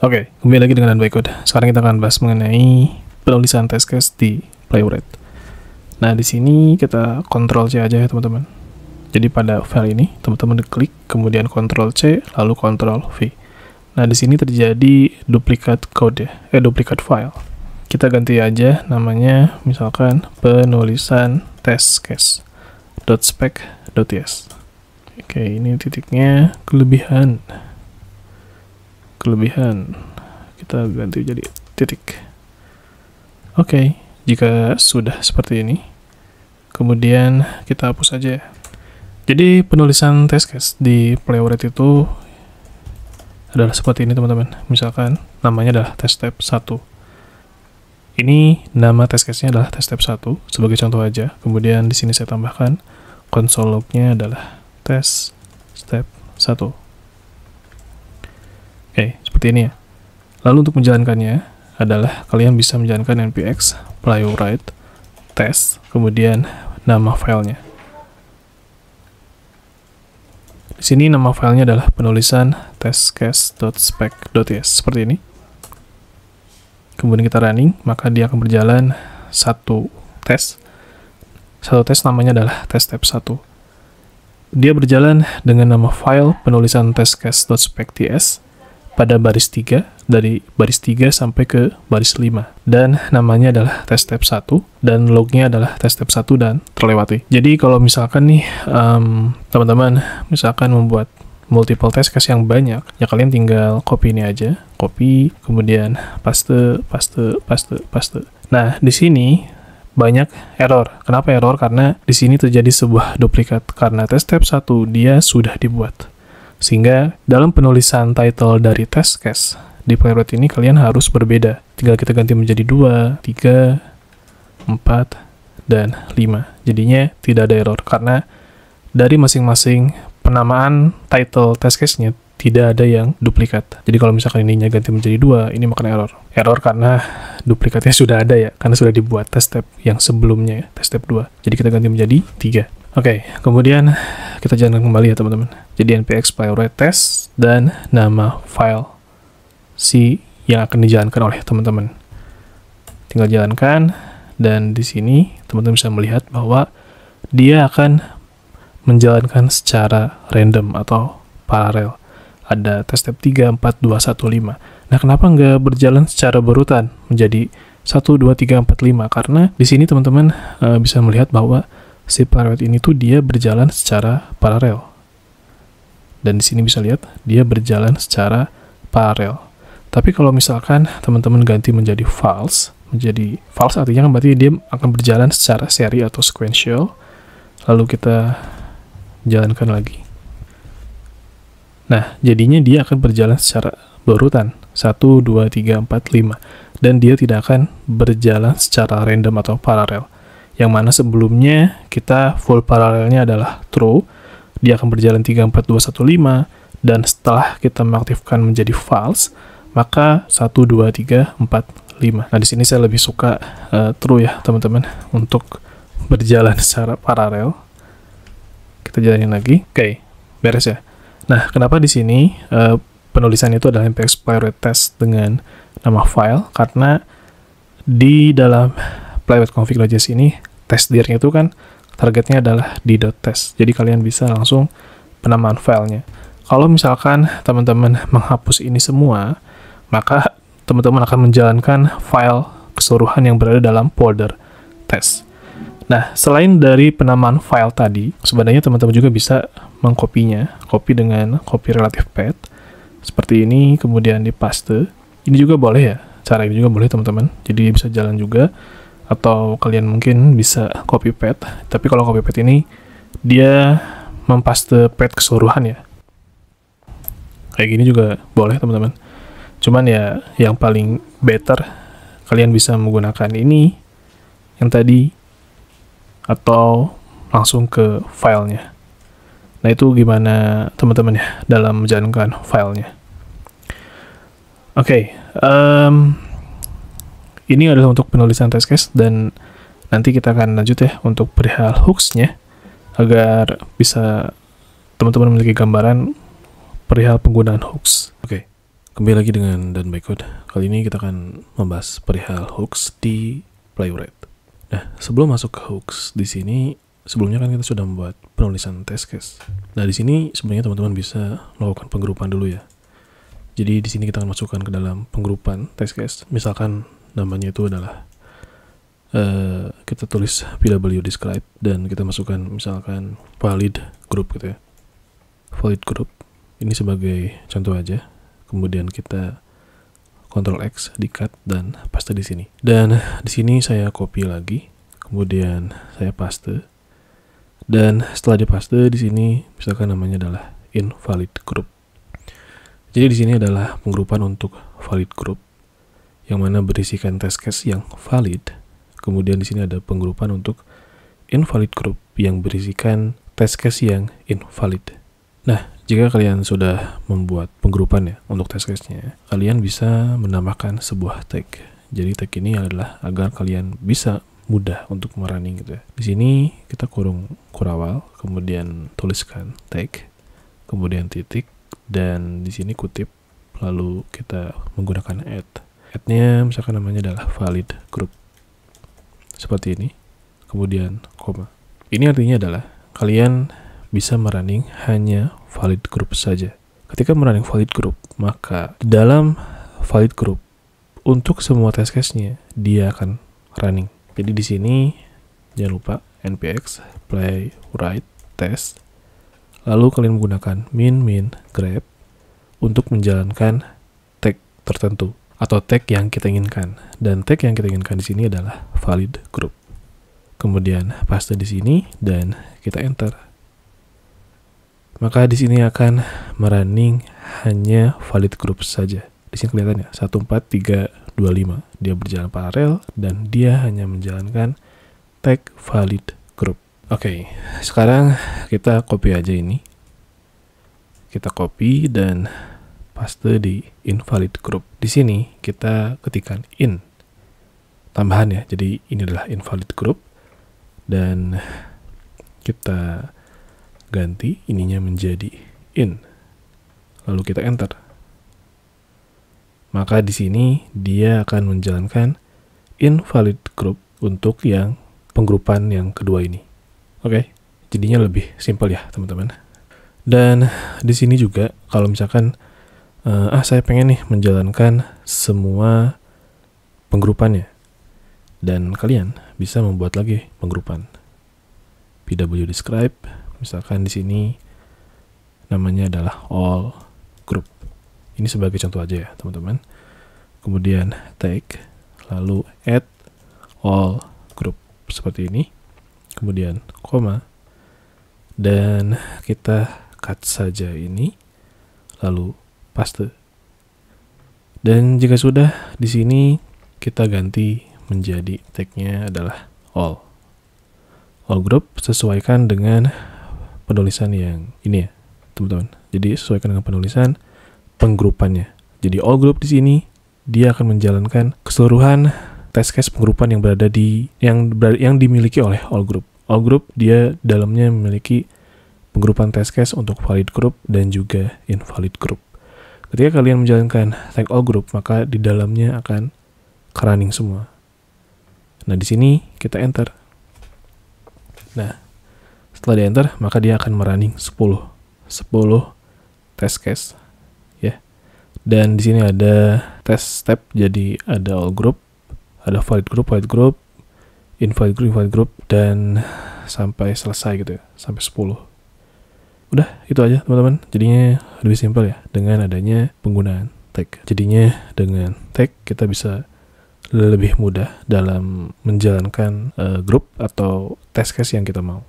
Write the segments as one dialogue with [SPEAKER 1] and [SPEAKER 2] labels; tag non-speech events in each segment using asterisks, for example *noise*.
[SPEAKER 1] Oke, kembali lagi dengan Unbacode. Sekarang kita akan bahas mengenai penulisan test case di Playwright. Nah, di sini kita Ctrl C aja ya, teman-teman. Jadi pada file ini, teman-teman klik, kemudian Ctrl C, lalu Ctrl V. Nah, di sini terjadi duplikat kode, ya, eh duplikat file. Kita ganti aja namanya misalkan penulisan test case .spec.ts. Oke, ini titiknya kelebihan kelebihan kita ganti jadi titik oke okay, jika sudah seperti ini kemudian kita hapus saja jadi penulisan test case di playwright itu adalah seperti ini teman-teman misalkan namanya adalah test step 1 ini nama test case nya adalah test step 1 sebagai contoh aja kemudian di sini saya tambahkan console log-nya adalah test step 1 Oke, okay, seperti ini ya. Lalu untuk menjalankannya adalah kalian bisa menjalankan npx playwright test, kemudian nama filenya. Di sini nama filenya adalah penulisan testcase.spec.ts seperti ini. Kemudian kita running, maka dia akan berjalan satu tes. Satu tes namanya adalah test step 1 dia berjalan dengan nama file penulisan testcase.spec.ts pada baris 3 dari baris 3 sampai ke baris 5 dan namanya adalah test step 1 dan lognya adalah test step 1 dan terlewati jadi kalau misalkan nih teman teman-teman misalkan membuat multiple test case yang banyak ya kalian tinggal copy ini aja copy kemudian paste paste paste paste nah di sini banyak error. Kenapa error? Karena di sini terjadi sebuah duplikat karena test step 1 dia sudah dibuat. Sehingga dalam penulisan title dari test case di Playwright ini kalian harus berbeda. Tinggal kita ganti menjadi 2, 3, 4, dan 5. Jadinya tidak ada error karena dari masing-masing penamaan title test case-nya tidak ada yang duplikat. Jadi kalau misalkan ininya ganti menjadi dua, ini makan error. Error karena duplikatnya sudah ada ya, karena sudah dibuat test step yang sebelumnya ya, test step 2. Jadi kita ganti menjadi tiga. Oke, okay, kemudian kita jalan kembali ya teman-teman. Jadi npx playwright test dan nama file si yang akan dijalankan oleh teman-teman. Tinggal jalankan dan di sini teman-teman bisa melihat bahwa dia akan menjalankan secara random atau paralel. Ada test step 3, 4, 2, 1, 5. Nah, kenapa nggak berjalan secara berurutan menjadi 1, 2, 3, 4, 5? Karena di sini teman-teman e, bisa melihat bahwa si pirouette ini tuh dia berjalan secara paralel. Dan di sini bisa lihat dia berjalan secara paralel. Tapi kalau misalkan teman-teman ganti menjadi false, menjadi false artinya kan berarti dia akan berjalan secara seri atau sequential. Lalu kita jalankan lagi. Nah, jadinya dia akan berjalan secara berurutan. 1, 2, 3, 4, 5. Dan dia tidak akan berjalan secara random atau paralel yang mana sebelumnya kita full paralelnya adalah true, dia akan berjalan 34215, dan setelah kita mengaktifkan menjadi false, maka 1, 2, 3, 4, 5. Nah, di sini saya lebih suka uh, eh, true ya, teman-teman, untuk berjalan *laughs* secara paralel. Kita jalanin lagi. Oke, okay, beres ya. Nah, kenapa di sini uh, penulisan itu adalah MPX test dengan nama file? Karena di dalam private config.js ini Test dirnya itu kan targetnya adalah di .test. Jadi kalian bisa langsung penamaan filenya. Kalau misalkan teman-teman menghapus ini semua, maka teman-teman akan menjalankan file keseluruhan yang berada dalam folder test. Nah, selain dari penamaan file tadi, sebenarnya teman-teman juga bisa mengkopinya, copy dengan copy relative path seperti ini, kemudian di paste. Ini juga boleh ya, cara ini juga boleh teman-teman. Jadi bisa jalan juga atau kalian mungkin bisa copy paste. Tapi kalau copy paste ini dia mempaste pad keseluruhan ya. Kayak gini juga boleh teman-teman. Cuman ya yang paling better kalian bisa menggunakan ini yang tadi atau langsung ke filenya. Nah itu gimana teman-teman ya dalam menjalankan filenya. Oke, okay, um, ini adalah untuk penulisan test case dan nanti kita akan lanjut ya untuk perihal hooksnya agar bisa teman-teman memiliki gambaran perihal penggunaan hooks. Oke, kembali lagi dengan Dan code Kali ini kita akan membahas perihal hooks di Playwright. Nah, sebelum masuk ke hooks di sini, sebelumnya kan kita sudah membuat penulisan test case. Nah, di sini sebenarnya teman-teman bisa melakukan penggurupan dulu ya. Jadi di sini kita akan masukkan ke dalam penggurupan test case. Misalkan namanya itu adalah uh, kita tulis PW describe dan kita masukkan misalkan valid group gitu ya valid group ini sebagai contoh aja kemudian kita Ctrl X di cut dan paste di sini dan di sini saya copy lagi kemudian saya paste dan setelah di paste di sini misalkan namanya adalah invalid group jadi di sini adalah penggrupan untuk valid group yang mana berisikan test case yang valid. Kemudian di sini ada penggrupan untuk invalid group yang berisikan test case yang invalid. Nah, jika kalian sudah membuat penggrupan ya untuk test case-nya, kalian bisa menambahkan sebuah tag. Jadi tag ini adalah agar kalian bisa mudah untuk merunning gitu ya. Di sini kita kurung kurawal, kemudian tuliskan tag, kemudian titik, dan di sini kutip, lalu kita menggunakan add add-nya misalkan namanya adalah valid group. Seperti ini. Kemudian koma. Ini artinya adalah kalian bisa merunning hanya valid group saja. Ketika merunning valid group, maka dalam valid group untuk semua test case-nya dia akan running. Jadi di sini jangan lupa npx play write test lalu kalian menggunakan min min grab untuk menjalankan tag tertentu atau tag yang kita inginkan. Dan tag yang kita inginkan di sini adalah valid group. Kemudian paste di sini dan kita enter. Maka di sini akan merunning hanya valid group saja. Di sini kelihatannya 14325. Dia berjalan paralel dan dia hanya menjalankan tag valid group. Oke, okay, sekarang kita copy aja ini. Kita copy dan paste di invalid group. Di sini kita ketikkan in tambahan ya. Jadi ini adalah invalid group dan kita ganti ininya menjadi in. Lalu kita enter. Maka di sini dia akan menjalankan invalid group untuk yang penggrupan yang kedua ini. Oke, okay? jadinya lebih simpel ya, teman-teman. Dan di sini juga kalau misalkan uh, ah saya pengen nih menjalankan semua penggrupannya dan kalian bisa membuat lagi penggrupan. PW describe misalkan di sini namanya adalah all group ini sebagai contoh aja ya teman-teman kemudian tag lalu add all group seperti ini kemudian koma dan kita cut saja ini lalu paste. Dan jika sudah, di sini kita ganti menjadi tag-nya adalah all. All group sesuaikan dengan penulisan yang ini ya, teman-teman. Jadi sesuaikan dengan penulisan penggrupannya. Jadi all group di sini dia akan menjalankan keseluruhan test case penggrupan yang berada di yang ber, yang dimiliki oleh all group. All group dia dalamnya memiliki penggrupan test case untuk valid group dan juga invalid group. Ketika kalian menjalankan tag all group, maka di dalamnya akan kerunning semua. Nah, di sini kita enter. Nah, setelah di enter, maka dia akan merunning 10 10 test case ya. Dan di sini ada test step jadi ada all group, ada valid group, valid group, invalid group, invalid group dan sampai selesai gitu ya, sampai 10 udah itu aja teman-teman jadinya lebih simpel ya dengan adanya penggunaan tag jadinya dengan tag kita bisa lebih mudah dalam menjalankan uh, grup atau test case yang kita mau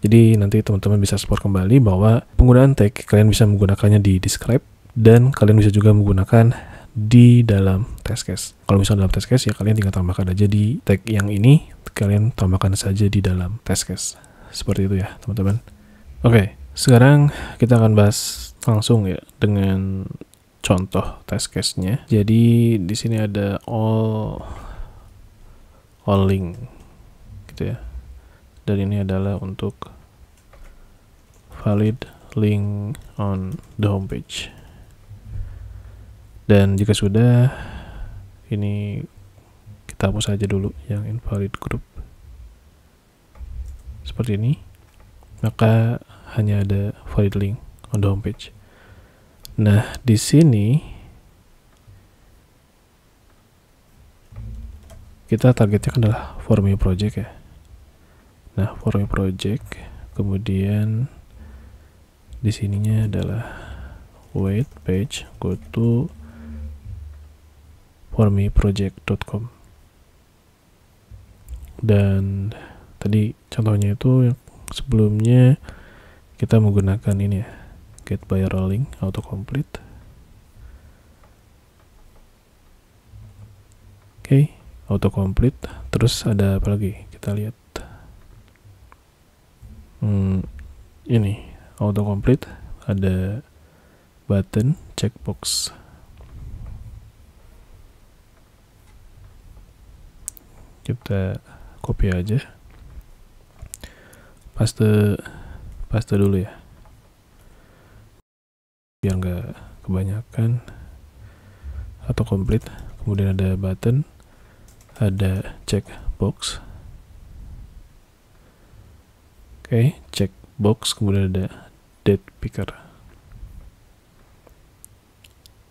[SPEAKER 1] jadi nanti teman-teman bisa support kembali bahwa penggunaan tag kalian bisa menggunakannya di describe dan kalian bisa juga menggunakan di dalam test case. Kalau misalnya dalam test case ya kalian tinggal tambahkan aja di tag yang ini, kalian tambahkan saja di dalam test case. Seperti itu ya, teman-teman. Oke. Okay. Sekarang kita akan bahas langsung ya dengan contoh test case-nya. Jadi di sini ada all all link gitu ya. Dan ini adalah untuk valid link on the homepage. Dan jika sudah ini kita hapus aja dulu yang invalid group seperti ini maka hanya ada valid link on the homepage. Nah, di sini kita targetnya kan adalah for me project ya. Nah, for me project kemudian di sininya adalah wait page go to formeproject.com dan tadi contohnya itu yang sebelumnya kita menggunakan ini ya get by rolling auto complete oke okay, complete terus ada apa lagi kita lihat hmm, ini complete ada button checkbox kita copy aja paste paste dulu ya biar nggak kebanyakan atau komplit kemudian ada button ada checkbox oke okay, checkbox kemudian ada dead picker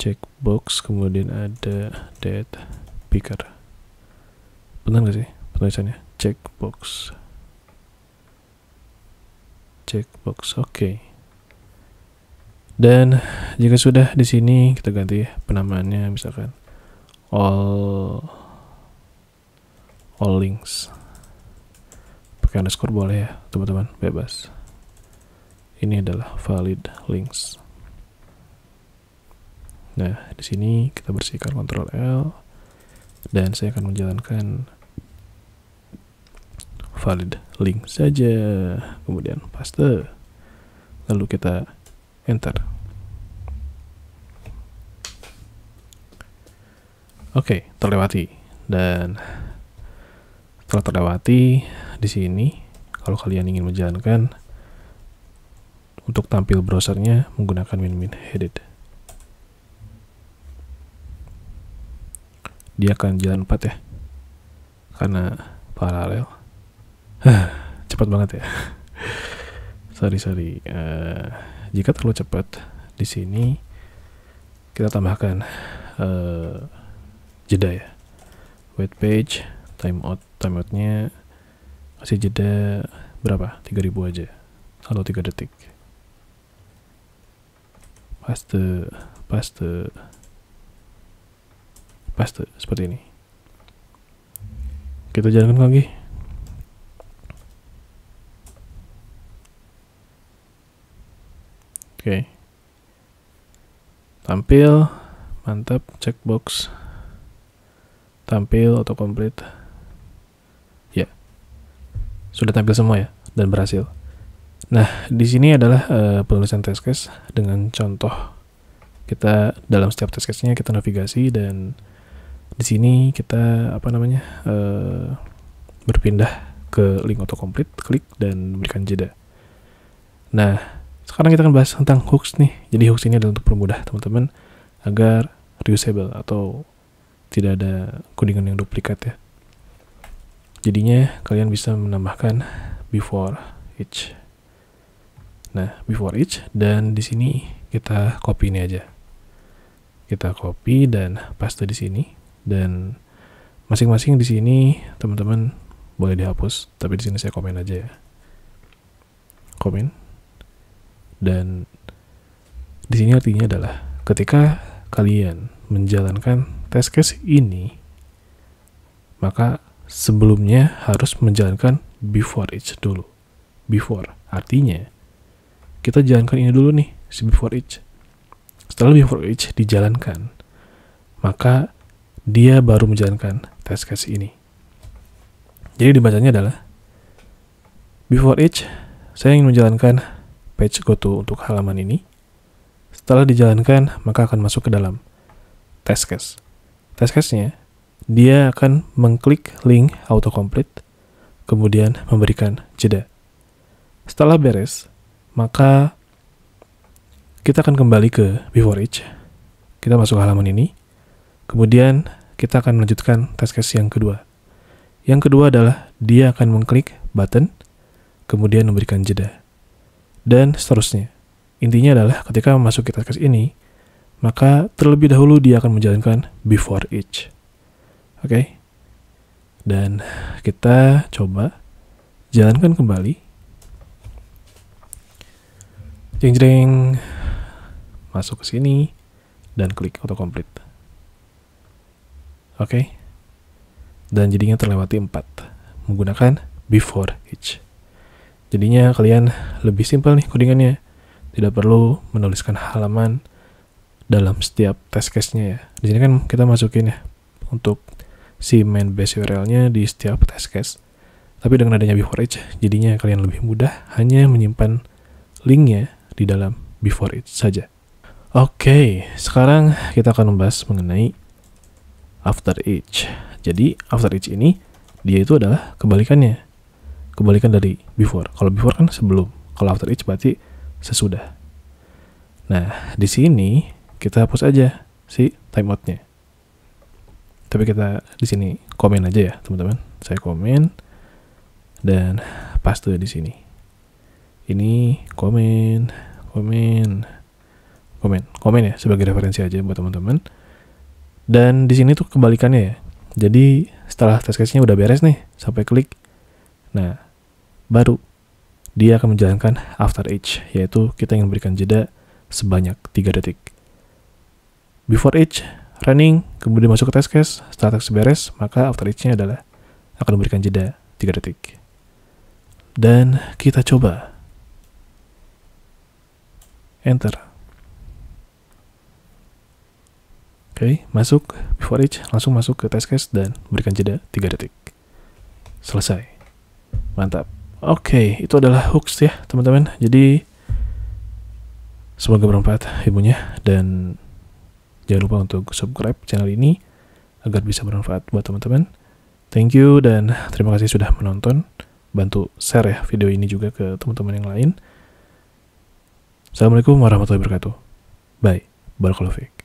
[SPEAKER 1] checkbox kemudian ada dead picker benar nggak sih penulisannya checkbox checkbox oke okay. dan jika sudah di sini kita ganti penamaannya misalkan all all links pakai underscore boleh ya teman-teman bebas ini adalah valid links nah di sini kita bersihkan kontrol L dan saya akan menjalankan valid link saja kemudian paste lalu kita enter oke okay, terlewati dan setelah terlewati di sini kalau kalian ingin menjalankan untuk tampil browsernya menggunakan min min Headed dia akan jalan 4 ya karena paralel *sighs* cepat banget ya. *laughs* sorry sorry. Uh, jika terlalu cepat di sini kita tambahkan uh, jeda ya. Wait page, timeout, timeoutnya kasih jeda berapa? 3000 aja atau tiga detik. Paste, paste, paste seperti ini. Kita jalankan lagi. Oke. Tampil, mantap, checkbox. Tampil, complete. Ya. Sudah tampil semua ya dan berhasil. Nah, di sini adalah uh, penulisan test case dengan contoh kita dalam setiap test case-nya kita navigasi dan di sini kita apa namanya uh, berpindah ke link autocomplete, klik dan berikan jeda. Nah, sekarang kita akan bahas tentang hooks nih. Jadi hooks ini adalah untuk permudah teman-teman agar reusable atau tidak ada kodingan yang duplikat ya. Jadinya kalian bisa menambahkan before each. Nah, before each dan di sini kita copy ini aja. Kita copy dan paste di sini dan masing-masing di sini teman-teman boleh dihapus, tapi di sini saya komen aja ya. Komen dan di sini artinya adalah ketika kalian menjalankan test case ini, maka sebelumnya harus menjalankan before each dulu. Before artinya kita jalankan ini dulu nih, si before each. Setelah before each dijalankan, maka dia baru menjalankan test case ini. Jadi dibacanya adalah before each saya ingin menjalankan page goto untuk halaman ini. Setelah dijalankan, maka akan masuk ke dalam test case. Test case-nya, dia akan mengklik link autocomplete, kemudian memberikan jeda. Setelah beres, maka kita akan kembali ke before each. Kita masuk ke halaman ini. Kemudian kita akan melanjutkan test case yang kedua. Yang kedua adalah dia akan mengklik button, kemudian memberikan jeda dan seterusnya. Intinya adalah ketika memasuki task ini, maka terlebih dahulu dia akan menjalankan before each. Oke? Okay? Dan kita coba jalankan kembali. Jeng-jeng. Masuk ke sini dan klik auto autocomplete. Oke? Okay? Dan jadinya terlewati 4 menggunakan before each. Jadinya kalian lebih simpel nih codingannya. Tidak perlu menuliskan halaman dalam setiap test case-nya ya. Di sini kan kita masukin ya untuk si main base URL-nya di setiap test case. Tapi dengan adanya before each, jadinya kalian lebih mudah hanya menyimpan link-nya di dalam before each saja. Oke, sekarang kita akan membahas mengenai after each. Jadi, after each ini, dia itu adalah kebalikannya kebalikan dari before. Kalau before kan sebelum, kalau after each berarti sesudah. Nah, di sini kita hapus aja si timeoutnya. Tapi kita di sini komen aja ya, teman-teman. Saya komen dan paste di sini. Ini komen, komen, komen, komen ya sebagai referensi aja buat teman-teman. Dan di sini tuh kebalikannya ya. Jadi setelah test case-nya udah beres nih, sampai klik. Nah, baru dia akan menjalankan after each, yaitu kita ingin memberikan jeda sebanyak 3 detik. Before each, running, kemudian masuk ke test case, setelah test beres, maka after each-nya adalah akan memberikan jeda 3 detik. Dan kita coba. Enter. Oke, okay, masuk before each, langsung masuk ke test case dan berikan jeda 3 detik. Selesai. Mantap. Oke, okay, itu adalah hooks ya, teman-teman. Jadi semoga bermanfaat ibunya dan jangan lupa untuk subscribe channel ini agar bisa bermanfaat buat teman-teman. Thank you dan terima kasih sudah menonton. Bantu share ya video ini juga ke teman-teman yang lain. Assalamualaikum warahmatullahi wabarakatuh. Bye. Barakallahu